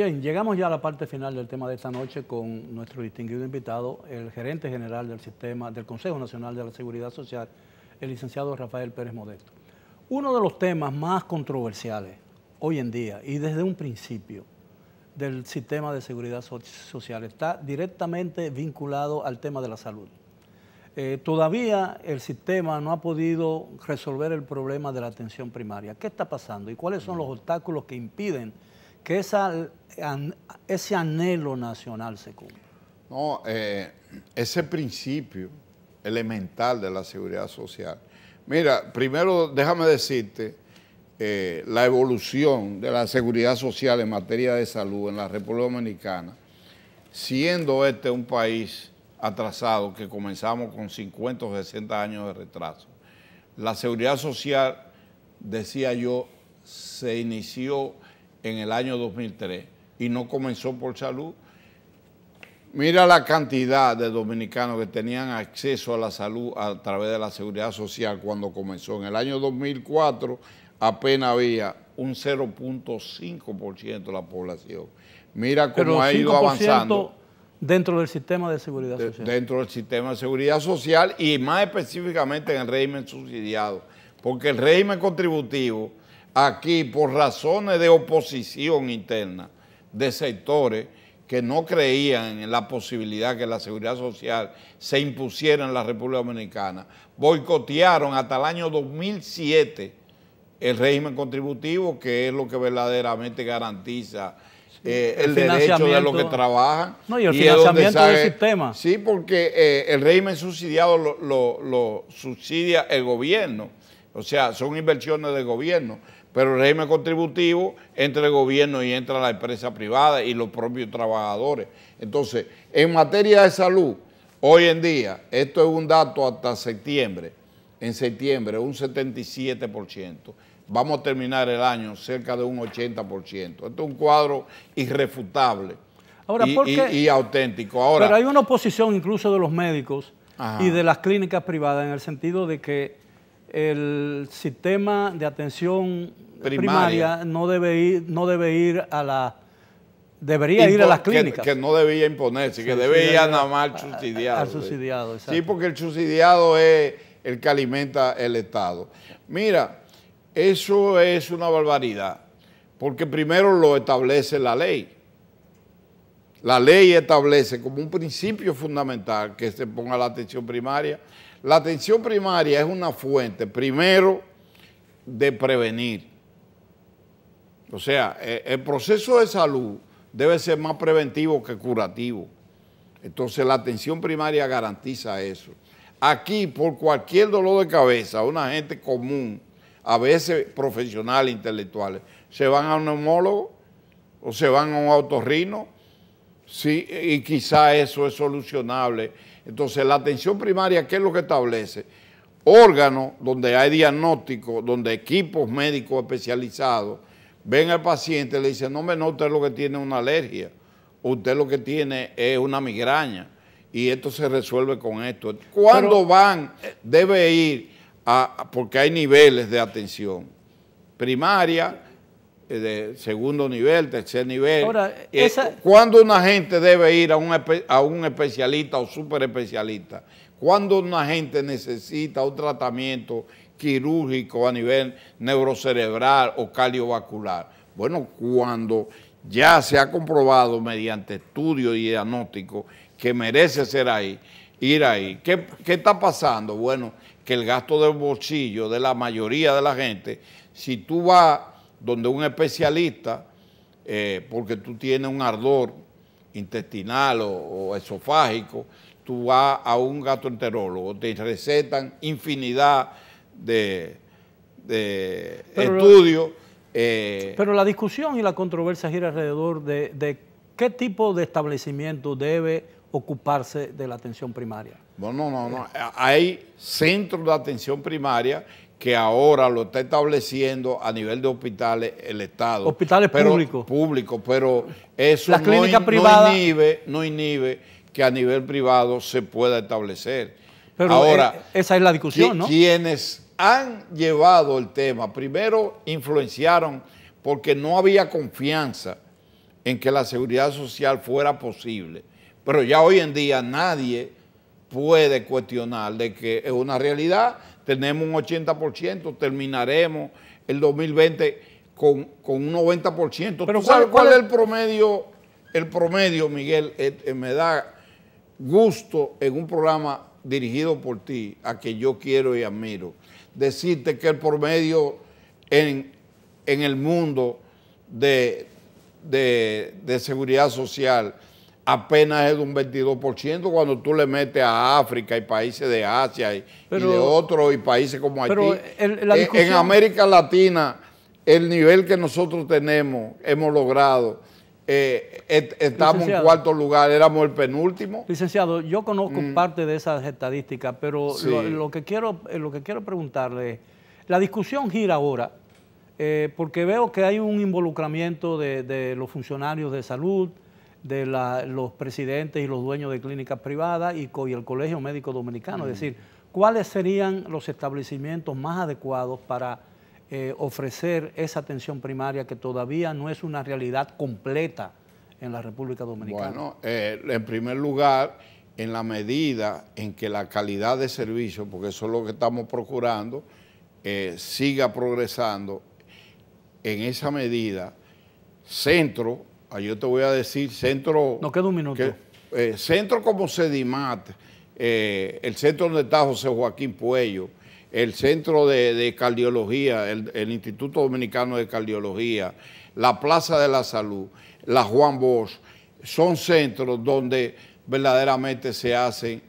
Bien, llegamos ya a la parte final del tema de esta noche con nuestro distinguido invitado, el gerente general del sistema del Consejo Nacional de la Seguridad Social, el licenciado Rafael Pérez Modesto. Uno de los temas más controversiales hoy en día y desde un principio del sistema de seguridad social está directamente vinculado al tema de la salud. Eh, todavía el sistema no ha podido resolver el problema de la atención primaria. ¿Qué está pasando y cuáles son los obstáculos que impiden que ese anhelo nacional se cumpla? No, eh, ese principio elemental de la seguridad social. Mira, primero déjame decirte eh, la evolución de la seguridad social en materia de salud en la República Dominicana, siendo este un país atrasado que comenzamos con 50 o 60 años de retraso. La seguridad social, decía yo, se inició en el año 2003 y no comenzó por salud. Mira la cantidad de dominicanos que tenían acceso a la salud a través de la seguridad social cuando comenzó. En el año 2004 apenas había un 0.5% de la población. Mira cómo ha ido avanzando. Dentro del sistema de seguridad social. dentro del sistema de seguridad social y más específicamente en el régimen subsidiado. Porque el régimen contributivo aquí por razones de oposición interna de sectores que no creían en la posibilidad que la seguridad social se impusiera en la República Dominicana, boicotearon hasta el año 2007 el régimen contributivo, que es lo que verdaderamente garantiza eh, el, derecho de los que trabajan. y el financiamiento del sistema. Sí, porque eh, el régimen subsidiado lo subsidia el gobierno o sea, son inversiones del gobierno, pero el régimen contributivo entre el gobierno y entra la empresa privada y los propios trabajadores. Entonces, en materia de salud, hoy en día, esto es un dato hasta septiembre, en septiembre un 77%. Vamos a terminar el año cerca de un 80%. Esto es un cuadro irrefutable y, auténtico. Ahora, pero hay una oposición incluso de los médicos y de las clínicas privadas en el sentido de que el sistema de atención primaria, no, debe ir, no debe ir a la... Debería ir a las clínicas. Que, no debía imponerse, que debía ir a nada más subsidiado. Al Sí, porque el subsidiado es el que alimenta el Estado. Mira, eso es una barbaridad, porque primero lo establece la ley. La ley establece como un principio fundamental que se ponga la atención primaria la atención primaria es una fuente, primero, de prevenir. O sea, e, el proceso de salud debe ser más preventivo que curativo. Entonces, la atención primaria garantiza eso. Aquí, por cualquier dolor de cabeza, una gente común, a veces profesionales, intelectuales, se van a un neumólogo o se van a un autorrino, sí, y quizá eso es solucionable entonces, la atención primaria, ¿qué es lo que establece? Órganos donde hay diagnóstico, donde equipos médicos especializados ven al paciente y le dicen, no, me no, usted lo que tiene una alergia, usted lo que tiene es una migraña, y esto se resuelve con esto. ¿Cuándo van? Debe ir, a, porque hay niveles de atención. Primaria, eh, de segundo nivel, tercer nivel. Ahora, eh, esa... ¿Cuándo una gente debe ir a un, a un especialista o super especialista? ¿Cuándo una gente necesita un tratamiento quirúrgico a nivel neurocerebral o cardiovascular? Bueno, cuando ya se ha comprobado mediante estudios y diagnóstico que merece ser ahí, ir ahí. ¿Qué, ¿Qué está pasando? Bueno, que el gasto del bolsillo de la mayoría de la gente, si tú vas donde un especialista, eh, porque tú tienes un ardor intestinal o, esofágico, tú vas a un gastroenterólogo, te recetan infinidad de, de estudios. Eh, pero la discusión y la controversia gira alrededor de, qué tipo de establecimiento debe ocuparse de la atención primaria. Bueno, no, no, no. Hay centros de atención primaria que ahora lo está estableciendo a nivel de hospitales el Estado. Hospitales públicos. Públicos, pero eso no, inhibe, no inhibe que a nivel privado se pueda establecer. Pero eh, esa es la discusión, ¿no? Quienes han llevado el tema, primero influenciaron porque no había confianza en que la seguridad social fuera posible. Pero ya hoy en día nadie puede cuestionar de que es una realidad tenemos un 80%, terminaremos el 2020 con, un 90%. ¿Pero cuál, es el promedio? El promedio, Miguel, eh, eh, me da gusto en un programa dirigido por ti, a que yo quiero y admiro, decirte que el promedio en, el mundo de seguridad social apenas es de un 22% cuando tú le metes a África y países de Asia y, de otros y países como aquí. en, América Latina, el nivel que nosotros tenemos, hemos logrado, eh, estamos en cuarto lugar, éramos el penúltimo. Licenciado, yo conozco mm. parte de esas estadísticas, pero lo, que quiero, eh, lo que quiero preguntarle es, la discusión gira ahora, eh, porque veo que hay un involucramiento de los funcionarios de salud, de los presidentes y los dueños de clínicas privadas y, el Colegio Médico Dominicano. Es mm. decir, ¿cuáles serían los establecimientos más adecuados para eh, ofrecer esa atención primaria que todavía no es una realidad completa en la República Dominicana? Bueno, eh, en primer lugar, en la medida en que la calidad de servicio, porque eso es lo que estamos procurando, eh, siga progresando, en esa medida, centro yo te voy a decir centro. No queda un minuto. Eh, centro como Sedimat, eh, el centro donde está José Joaquín Puello, el centro de, cardiología, el, Instituto Dominicano de Cardiología, la Plaza de la Salud, la Juan Bosch, son centros donde verdaderamente se hace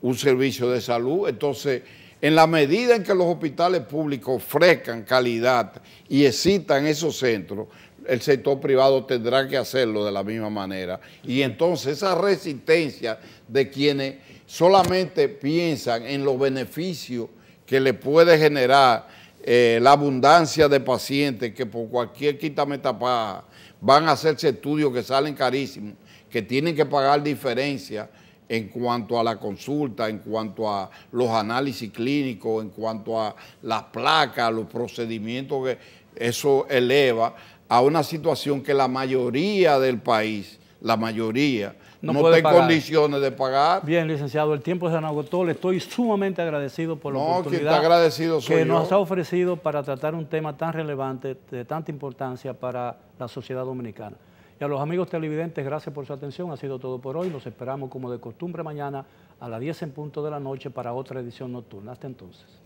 un servicio de salud. Entonces, en la medida en que los hospitales públicos ofrezcan calidad y excitan esos centros, el sector privado tendrá que hacerlo de la misma manera. Y entonces esa resistencia de quienes solamente piensan en los beneficios que le puede generar eh, la abundancia de pacientes que por cualquier quítame tapada van a hacerse estudios que salen carísimos, que tienen que pagar diferencia en cuanto a la consulta, en cuanto a los análisis clínicos, en cuanto a las placas, los procedimientos que eso eleva a una situación que la mayoría del país, la mayoría, no, está en condiciones de pagar. Bien, licenciado, el tiempo se ha agotó. Le estoy sumamente agradecido por la que, agradecido que nos ha ofrecido para tratar un tema tan relevante, de tanta importancia para la sociedad dominicana. Y a los amigos televidentes, gracias por su atención. Ha sido todo por hoy. Los esperamos como de costumbre mañana a las 10 en punto de la noche para otra edición nocturna. Hasta entonces.